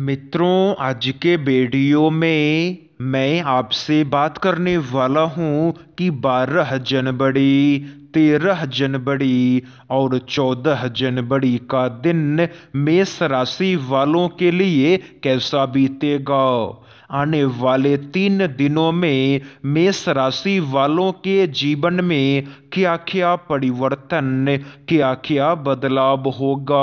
मित्रों आज के वीडियो में मैं आपसे बात करने वाला हूँ कि 12 जनवरी 13 जनवरी और 14 जनवरी का दिन मेष राशि वालों के लिए कैसा बीतेगा आने वाले तीन दिनों में मेष राशि वालों के जीवन में क्या क्या परिवर्तन क्या क्या बदलाव होगा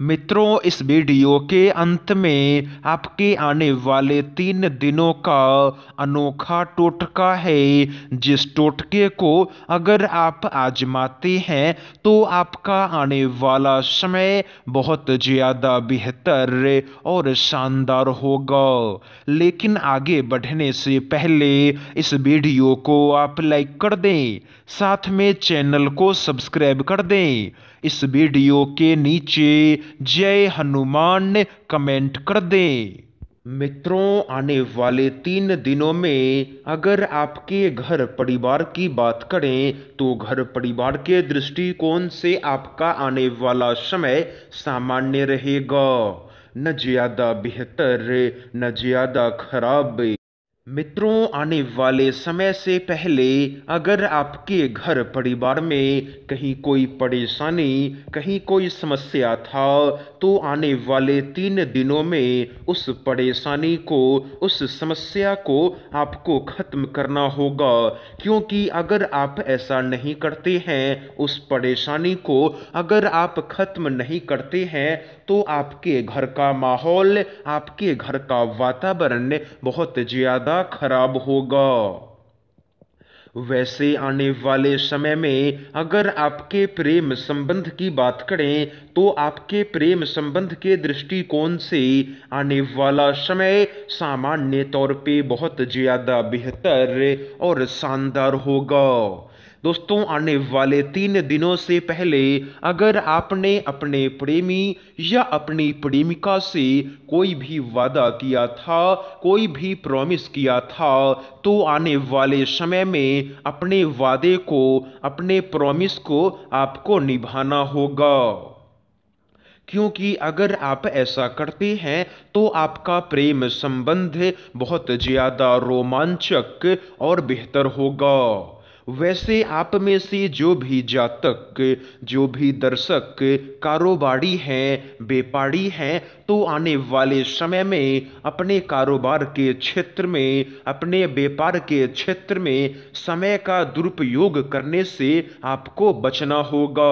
मित्रों इस वीडियो के अंत में आपके आने वाले तीन दिनों का अनोखा टोटका है जिस टोटके को अगर आप आजमाते हैं तो आपका आने वाला समय बहुत ज़्यादा बेहतर और शानदार होगा लेकिन आगे बढ़ने से पहले इस वीडियो को आप लाइक कर दें साथ में चैनल को सब्सक्राइब कर दें इस वीडियो के नीचे जय हनुमान कमेंट कर दें मित्रों आने वाले तीन दिनों में अगर आपके घर परिवार की बात करें तो घर परिवार के दृष्टिकोण से आपका आने वाला समय सामान्य रहेगा न ज़्यादा बेहतर न ज़्यादा खराब मित्रों आने वाले समय से पहले अगर आपके घर परिवार में कहीं कोई परेशानी कहीं कोई समस्या था तो आने वाले तीन दिनों में उस परेशानी को उस समस्या को आपको खत्म करना होगा क्योंकि अगर आप ऐसा नहीं करते हैं उस परेशानी को अगर आप खत्म नहीं करते हैं तो आपके घर का माहौल आपके घर का वातावरण बहुत ज़्यादा ज़्यादा खराब होगा वैसे आने वाले समय में अगर आपके प्रेम संबंध की बात करें तो आपके प्रेम संबंध के दृष्टिकोण से आने वाला समय सामान्य तौर पे बहुत ज़्यादा बेहतर और शानदार होगा दोस्तों आने वाले तीन दिनों से पहले अगर आपने अपने प्रेमी या अपनी प्रेमिका से कोई भी वादा किया था कोई भी प्रॉमिस किया था तो आने वाले समय में अपने वादे को अपने प्रॉमिस को आपको निभाना होगा क्योंकि अगर आप ऐसा करते हैं तो आपका प्रेम संबंध बहुत ज़्यादा रोमांचक और बेहतर होगा वैसे आप में से जो भी जातक जो भी दर्शक कारोबारी हैं व्यापारी हैं तो आने वाले समय में अपने कारोबार के क्षेत्र में अपने व्यापार के क्षेत्र में समय का दुरुपयोग करने से आपको बचना होगा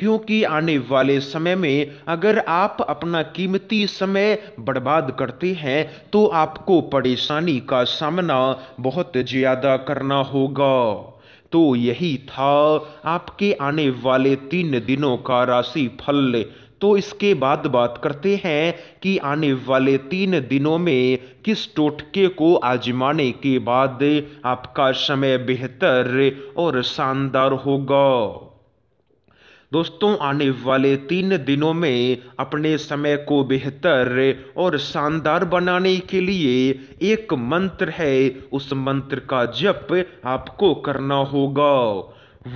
क्योंकि आने वाले समय में अगर आप अपना कीमती समय बर्बाद करते हैं तो आपको परेशानी का सामना बहुत ज़्यादा करना होगा तो यही था आपके आने वाले तीन दिनों का राशि फल तो इसके बाद बात करते हैं कि आने वाले तीन दिनों में किस टोटके को आजमाने के बाद आपका समय बेहतर और शानदार होगा दोस्तों आने वाले तीन दिनों में अपने समय को बेहतर और शानदार बनाने के लिए एक मंत्र है उस मंत्र का जप आपको करना होगा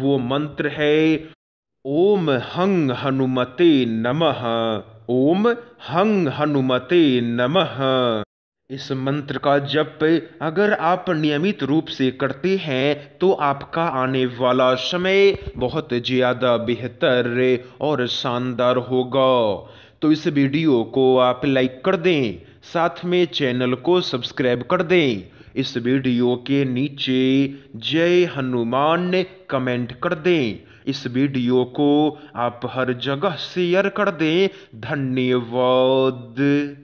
वो मंत्र है ओम हंग हनुमते नमः ओम हंग हनुमते नमः इस मंत्र का जप अगर आप नियमित रूप से करते हैं तो आपका आने वाला समय बहुत ज़्यादा बेहतर और शानदार होगा तो इस वीडियो को आप लाइक कर दें साथ में चैनल को सब्सक्राइब कर दें इस वीडियो के नीचे जय हनुमान कमेंट कर दें इस वीडियो को आप हर जगह शेयर कर दें धन्यवाद